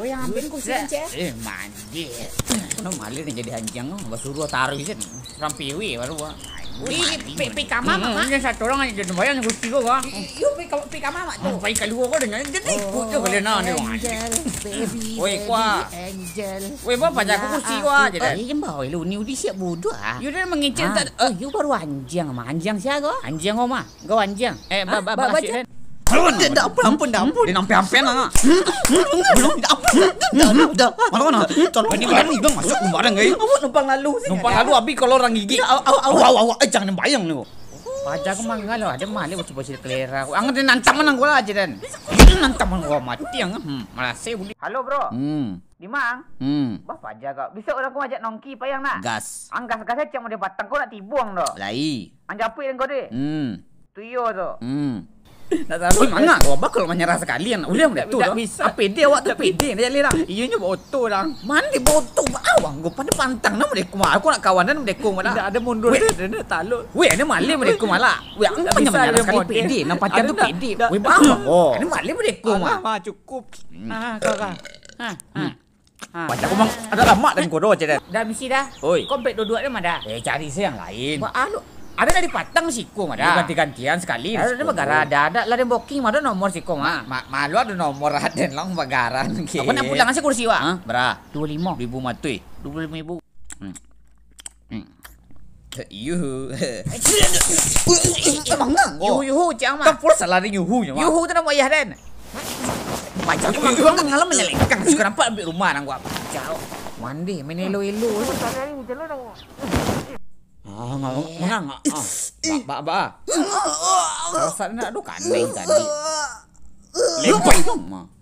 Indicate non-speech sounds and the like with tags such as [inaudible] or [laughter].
Oh yang ambil kau sini je. Eh? eh, mandi. Kenapa malih ni jadi hanjang. Kau ah. suruh taruh je. Rampiwi baru. Ah. Ui, pergi ke mama, mak. Ini satu orang yang jadi bayar yang kusti kau, kak. Ibu pergi ke mama, tu. Pergi ah, ke luar kau dengan jadi. Kau tu boleh nak, ni. Angel, baby, Oi, kwa. angel. Oi, kau pajak aku kusti ya kau, jadi. Eh, yang bawa lu, ni udah siap bodoh, ah. You dah mengincir, Oh, you baru anjang, mak. Anjang siapa, kau? oma. kau, mak. Eh, bapak, bapak, bapak, Ampun dah. Dah ampun. Ampun dah. Ampun. Dia nampak ampun lah. Belum. Dah ampun. Dah. Mana mana. Tolong. Ini berani. Bang masuk rumah orang. Eh? Ampun numpang lalu. Numpang lalu. Habis kalau orang gigi. Ya, awak. Awak. Awak. Jangan bayang ni. Pajak aku mangga lo, lah. ada mana bocil bocil kelera. Angkat dan nantam menang gua aja dan. Nantam menang gua mati yang malah hmm, saya bunyi. Halo bro. Hmm. Di mang. Hmm. Bah pajak kau. Bisa orang aku ajak nongki payang nak. Gas. Anggas gas aja cuma dia batang kau nak tibuang lo. Lai. Anjapui yang kau deh. Hmm. Tuyo tu. Hmm. Nak sampai mana kau abah kalau menyerah sekalian yang nak tu lah. Bisa. Apa dia awak tu pede dia jadi lah. Iyanya botol lah. Mana dia botol ba awak, gua pada pantang nak mereka mah aku nak kawan dan mereka mah lah. Tak ada mundur dia dia taluk. Wei ana malam mereka mah lah. Wei aku kan menyerah sekali pede nampak pantang tu pede. Wei ba awang. Ana malam mereka mah. Mah cukup. Ha kau kan. Ha. Ha. Baca aku mang ada lama eh. dan kau doa cerita. Dah mesti dah. Oi. Kompet dua-dua ni mana? Eh cari saya yang lain. Ba anu. Ada dari patang siku ada. Ya, ganti gantian sekali. Ada di bagara ada ada lah booking ada nomor siku ma. Ah. ma. malu ada nomor ada long bagara ke. [laughs] Apa nak pulang asyik kursi wa? Ha? Bra. 25 ribu matui. Dua lima ribu. Hmm. Hmm. Yuhu. Emang eh, nang. Oh. Yuhu yuhu cang mah. Kau salah dari yuhu nya ma. Yuhu tu nama ayah den. Macam tu mah kan ngalah menyelengkang. Sekarang pak ambil rumah nang gua. Cao. Wandi menelo-elo. Tadi hari hujan lah ah ah ngang ah ah ba ba ba rasa nak aduh kaning tadi lepas